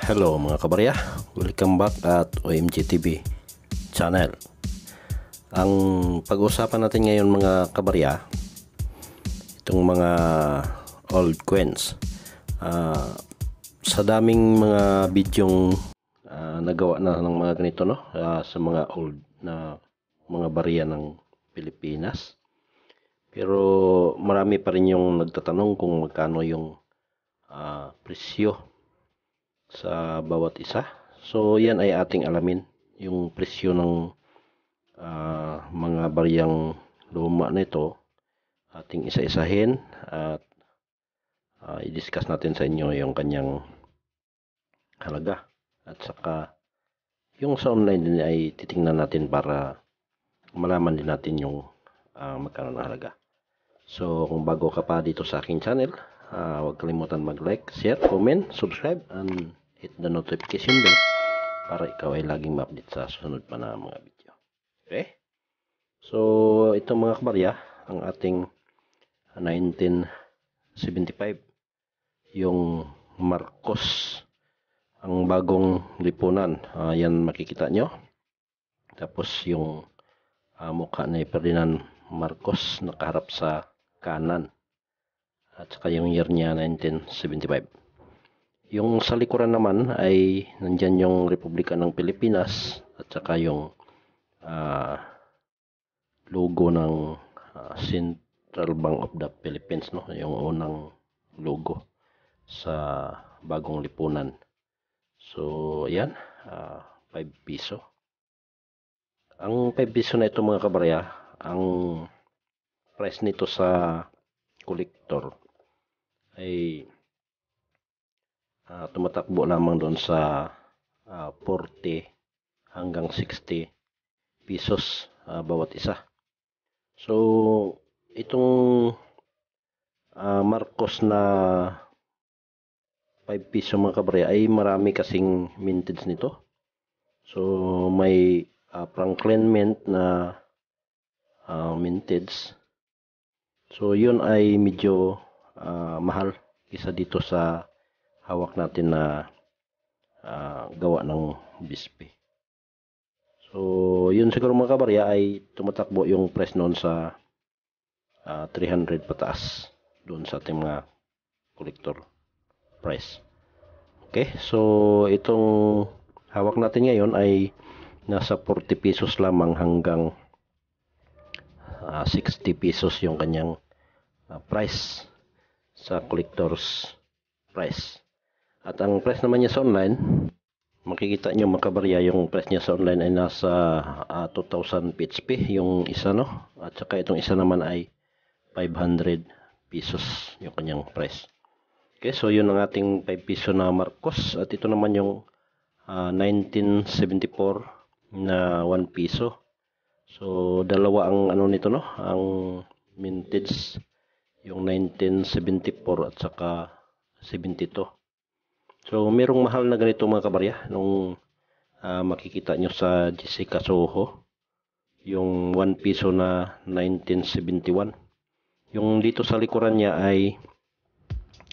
Hello mga kabarya, welcome back at OMG TV channel Ang pag-uusapan natin ngayon mga kabarya Itong mga old queens uh, ah, Sa daming mga bidyong uh, nagawa na ng mga ganito no uh, Sa mga old na mga barya ng Pilipinas Pero marami pa rin yung nagtatanong kung magkano yung uh, presyo sa bawat isa. So yan ay ating alamin yung presyo ng uh, mga bariyang luma ito, ating isa-isahin at uh, i-discuss natin sa inyo yung kanyang halaga at saka yung sa online din ay titingnan natin para malaman din natin yung uh, magkano na halaga so kung bago ka pa dito sa aking channel uh, huwag kalimutan mag like, share, comment, subscribe and hit the notification bell para ikaw ay laging ma-update sa susunod pa na mga video. Okay? So, ito mga kabarya, ang ating 1975 yung Marcos ang bagong lipunan uh, yan makikita nyo tapos yung uh, mukha ni Ferdinand Marcos nakaharap sa kanan at saka yung year niya 1975 yung sa likuran naman ay nandyan yung Republika ng Pilipinas at saka yung uh, logo ng uh, Central Bank of the Philippines no yung unang logo sa bagong lipunan. So ayan, uh, ah, 5 piso. Ang 5 piso na ito mga kabarya, ang price nito sa collector ay uh, tumatakbo lamang doon sa uh, ah, 40 hanggang 60 pesos uh, bawat isa. So, itong uh, Marcos na 5 piso mga kabarya ay marami kasing mintage nito. So, may uh, Franklin mint na uh, mintage. So, yun ay medyo uh, mahal kisa dito sa hawak natin na uh, gawa ng bispe. So, yun siguro mga kabarya ay tumatakbo yung press noon sa uh, ah, 300 pataas doon sa ating mga collector price. Okay, so itong hawak natin ngayon ay nasa 40 pesos lamang hanggang uh, ah, 60 pesos yung kanyang uh, price sa collector's price. At ang price naman niya sa online, makikita nyo makabarya yung price niya sa online ay nasa uh, 2,000 PHP yung isa no. At saka itong isa naman ay 500 pesos yung kanyang price. Okay, so yun ang ating 5 piso na Marcos at ito naman yung uh, ah, 1974 na 1 piso. So dalawa ang ano nito no, ang mintage yung 1974 at saka 72. So, merong mahal na ganito mga kabarya nung uh, makikita nyo sa Jessica Soho. Yung 1 piso na 1971. Yung dito sa likuran niya ay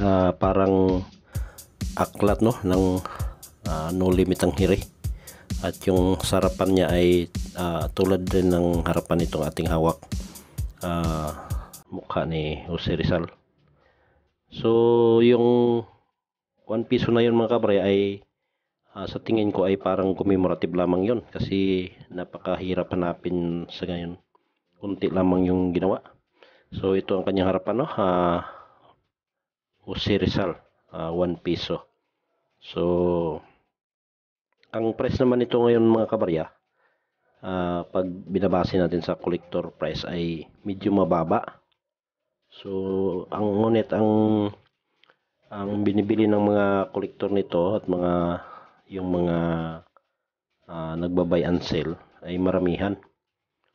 uh, parang aklat no ng uh, no limit ang hiri. At yung sarapan niya ay uh, tulad din ng harapan nitong ating hawak. Uh, mukha ni Jose Rizal. So, yung 1 piso na yun mga kabre ay uh, sa tingin ko ay parang commemorative lamang yun kasi napakahirap hanapin sa ngayon kunti lamang yung ginawa so ito ang kanyang harapan no uh, Jose Rizal uh, 1 piso so ang price naman nito ngayon mga kabarya uh, ah, pag binabase natin sa collector price ay medyo mababa so ang ngunit ang ang binibili ng mga collector nito at mga yung mga uh, ah, nagbabay and sell ay maramihan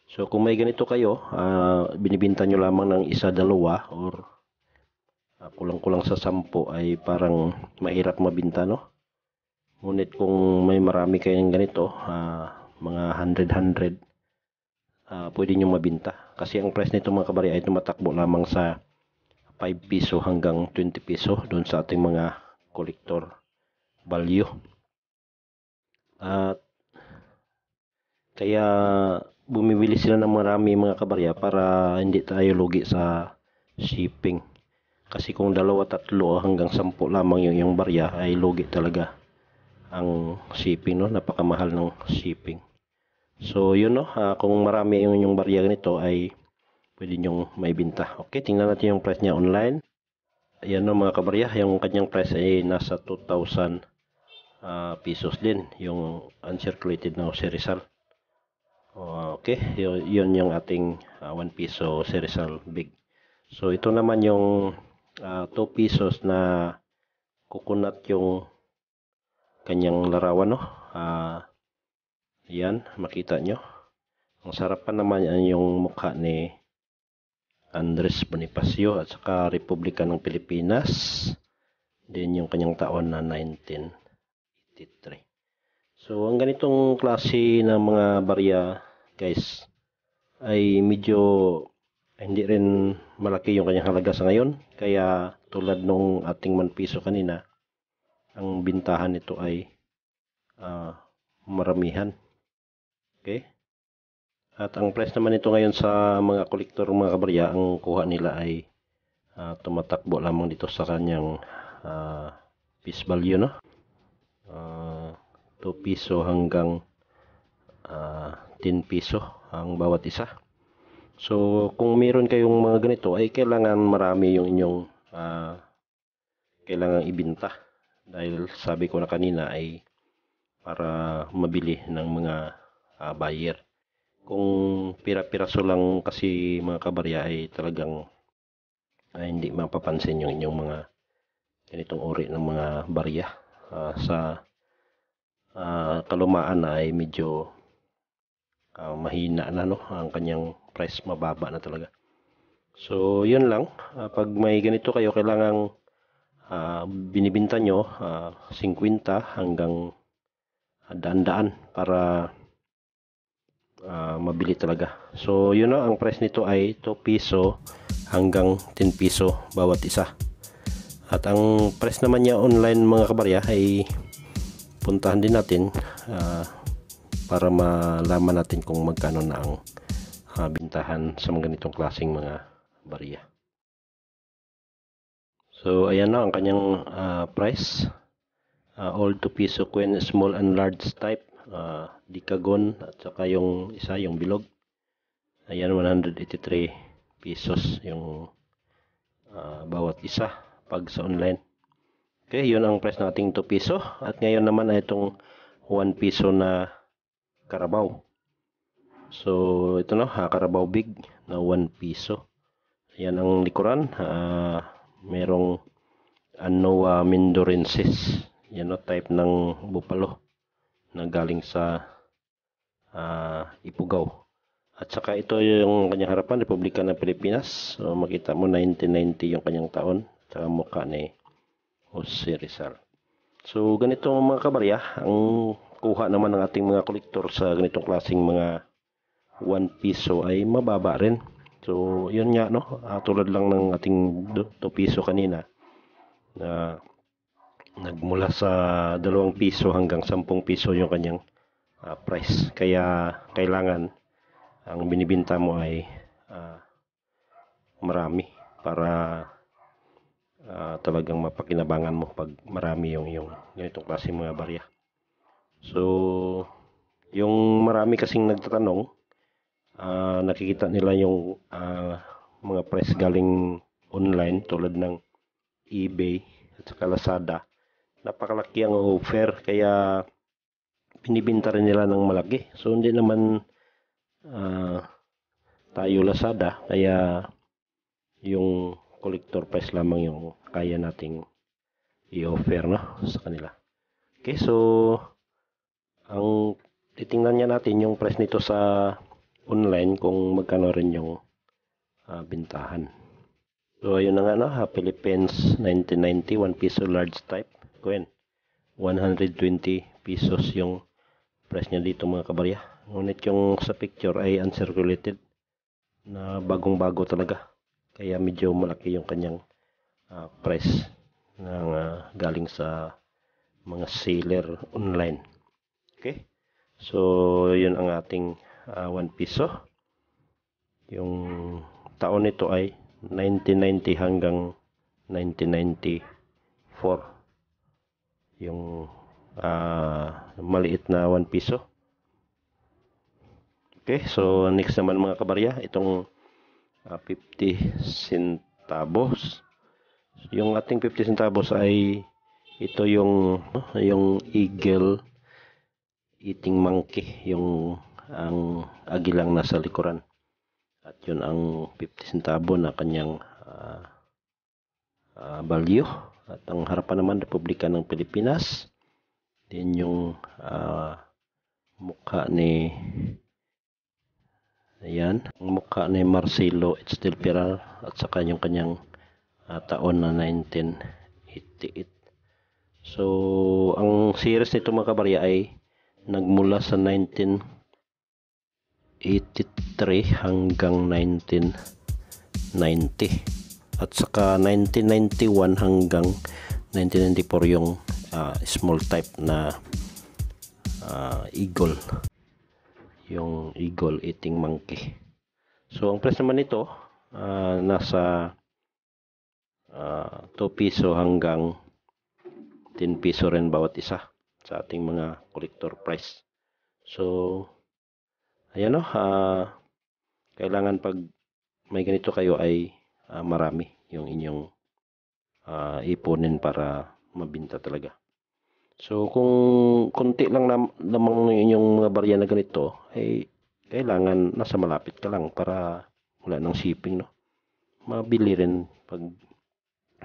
so kung may ganito kayo uh, binibinta nyo lamang ng isa dalawa or uh, ah, kulang kulang sa sampo ay parang mahirap mabinta no ngunit kung may marami kayong ganito uh, mga 100-100 uh, pwede nyo mabinta kasi ang price nito mga kabari ay tumatakbo lamang sa 5 piso hanggang 20 piso doon sa ating mga collector value. At kaya bumibili sila ng marami mga kabarya para hindi tayo lugi sa shipping. Kasi kung dalawa, tatlo hanggang sampu lamang yung, yung barya ay lugi talaga ang shipping. No? Napakamahal ng shipping. So yun no, uh, kung marami yung, yung barya ganito ay pwede nyong maibinta. Okay, tingnan natin yung price niya online. Ayan no mga kabarya, yung kanyang price ay nasa 2,000 uh, ah, pesos din, yung uncirculated na serizal. Okay, yun, yun yung ating uh, ah, 1 peso serizal big. So ito naman yung uh, ah, 2 pesos na kukunat yung kanyang larawan. No? Uh, yan, makita nyo. Ang sarap pa naman yan yung mukha ni Andres Bonifacio at saka Republika ng Pilipinas. Then yung kanyang taon na 1983. So ang ganitong klase ng mga barya guys ay medyo hindi rin malaki yung kanyang halaga sa ngayon. Kaya tulad nung ating manpiso kanina, ang bintahan nito ay uh, maramihan. Okay? At ang price naman nito ngayon sa mga kolektor mga kabarya, ang kuha nila ay uh, tumatakbo lamang dito sa kanyang uh, piece value no. Uh, ah, 2 piso hanggang uh, 10 piso ang bawat isa. So kung meron kayong mga ganito ay kailangan marami yung inyong uh, kailangan ibinta dahil sabi ko na kanina ay para mabili ng mga uh, buyer kung pira-piraso lang kasi mga kabarya ay talagang ay hindi mapapansin yung inyong mga ganitong uri ng mga barya uh, sa uh, kalumaan ay medyo uh, mahina na no ang kanyang price mababa na talaga so yun lang uh, pag may ganito kayo kailangang uh, binibinta nyo uh, 50 hanggang daan-daan para Ah, mabili talaga. So, yun na. Ang price nito ay 2 piso hanggang 10 piso bawat isa. At ang price naman niya online mga kabarya ay puntahan din natin uh, para malaman natin kung magkano na ang uh, bintahan sa mga ganitong klaseng mga barya. So, ayan na ang kanyang uh, price. Uh, all 2 piso queen small and large type uh, ah, dikagon at saka yung isa yung bilog. Ayan 183 pesos yung uh, bawat isa pag sa online. Okay, yun ang price ng 2 piso at ngayon naman ay itong 1 piso na karabaw So, ito na, ha, ah, karabaw Big na 1 piso. Ayan ang likuran. Uh, merong Anoa uh, Mindorensis. Yan o, type ng bupalo na galing sa uh, Ipugaw. At saka ito yung kanyang harapan, Republika ng Pilipinas. So makita mo 1990 yung kanyang taon. At saka mukha ni Jose Rizal. So ganito mga kabarya, ang kuha naman ng ating mga kolektor sa ganitong klasing mga 1 piso ay mababa rin. So yun nga no, uh, tulad lang ng ating 2 piso kanina na uh, nagmula sa 2 piso hanggang 10 piso yung kanyang uh, price. Kaya kailangan ang binibinta mo ay uh, marami para uh, talagang mapakinabangan mo pag marami yung yung ganitong klase mga barya. So yung marami kasing nagtatanong uh, nakikita nila yung uh, mga price galing online tulad ng eBay at saka Lazada napakalaki ang offer kaya binibinta rin nila ng malaki so hindi naman uh, tayo Lazada kaya yung collector price lamang yung kaya nating i-offer no, sa kanila okay so ang titingnan niya natin yung price nito sa online kung magkano rin yung uh, bintahan so ayun na nga no, Philippines 1991 1 piso large type Bitcoin. 120 pesos yung price niya dito mga kabarya. Ngunit yung sa picture ay uncirculated na bagong-bago talaga. Kaya medyo malaki yung kanyang uh, price ng uh, galing sa mga seller online. Okay? So, yun ang ating uh, ah, 1 piso. Yung taon nito ay 1990 hanggang 1994 yung uh, maliit na 1 piso okay so next naman mga kabarya itong uh, ah, 50 centavos yung ating 50 centavos ay ito yung yung eagle eating monkey yung ang agilang nasa likuran at yun ang 50 centavo na kanyang uh, uh, value at ang harapan naman Republika ng Pilipinas din yung uh, mukha ni ayan ang mukha ni Marcelo H. Del Piral at sa yung kanyang uh, taon na 1988 so ang series nito mga kabarya ay nagmula sa 1983 hanggang 1990 at saka 1991 hanggang 1994 yung uh, small type na uh, eagle yung eagle eating monkey so ang price naman nito uh, nasa uh, 2 piso hanggang 10 piso rin bawat isa sa ating mga collector price so ayan o uh, kailangan pag may ganito kayo ay uh, marami yung inyong uh, ah, iponin para mabinta talaga. So kung konti lang nam namang inyong mga barya na ganito ay kailangan nasa malapit ka lang para wala ng shipping no. Mabili rin pag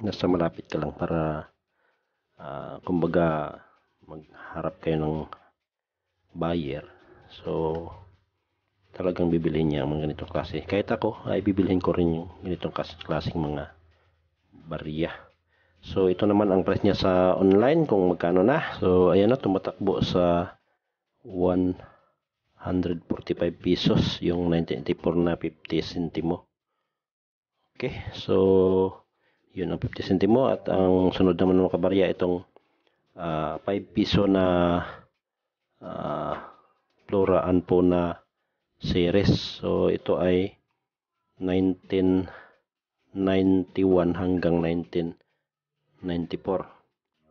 nasa malapit ka lang para uh, kumbaga magharap kayo ng buyer. So talagang bibilihin niya ang mga ganitong klase. Kahit ako ay bibilhin ko rin yung ganitong klaseng mga barya. So ito naman ang price niya sa online kung magkano na. So ayan na tumatakbo sa 145 pesos yung 1984 na 50 sentimo. Okay, so yun ang 50 centimo at ang sunod naman ng kabarya itong uh, ah, 5 piso na uh, flora po na series. So ito ay 1991 hanggang 1994.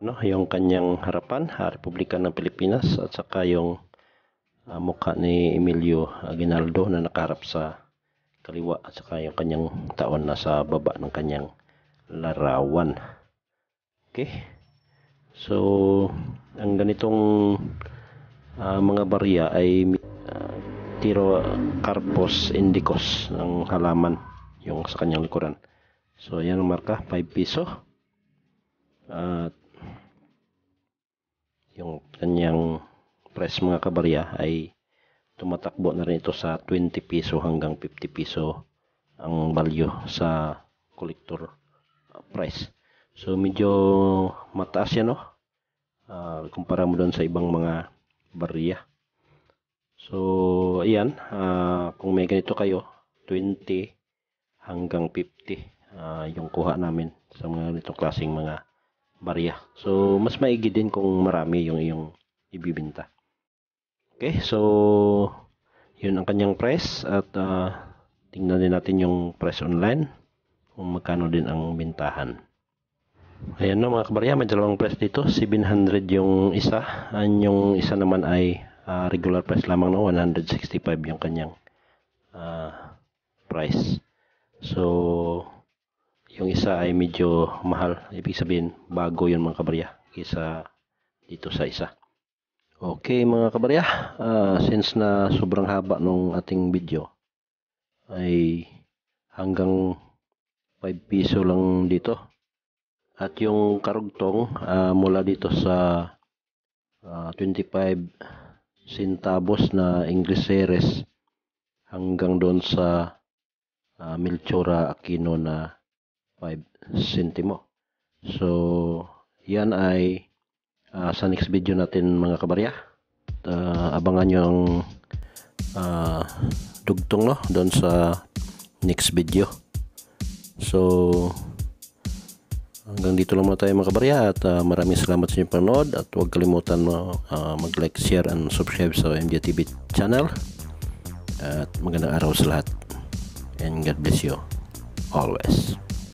No, yung kanyang harapan, ah, Republika ng Pilipinas at saka yung uh, mukha ni Emilio Aguinaldo na nakaharap sa kaliwa at saka yung kanyang taon na sa baba ng kanyang larawan. Okay? So, ang ganitong uh, mga barya ay Pterocarpus indicus ng halaman yung sa kanyang likuran. So, yan ang marka, 5 piso. At yung kanyang price mga kabarya ay tumatakbo na rin ito sa 20 piso hanggang 50 piso ang value sa collector uh, price. So, medyo mataas yan, no? Uh, kumpara mo doon sa ibang mga barya. So, ayan, uh, kung may ganito kayo, 20 hanggang 50 uh, ah, yung kuha namin sa mga ganitong klaseng mga barya. So, mas maigi din kung marami yung iyong ibibinta. Okay, so, yun ang kanyang price at uh, tingnan din natin yung price online kung magkano din ang bintahan. Ayan no mga kabarya, may dalawang price dito, 700 yung isa, and yung isa naman ay uh, regular price lamang na 165 yung kanyang uh, price so yung isa ay medyo mahal ibig sabihin bago yun mga kabarya isa dito sa isa okay mga kabarya uh, since na sobrang haba nung ating video ay hanggang 5 piso lang dito at yung karugtong uh, mula dito sa uh, 25 centavos na Ingleseres hanggang doon sa uh, Melchora Aquino na 5 sentimo. So, yan ay uh, sa next video natin mga kabarya. Uh, abangan nyo ang uh, dugtong no doon sa next video. So, Hanggang dito lang muna tayo mga kabarya at uh, maraming salamat sa inyong panood at huwag kalimutan uh, mag-like, share and subscribe sa MJTV channel. At magandang araw sa lahat. And God bless you always.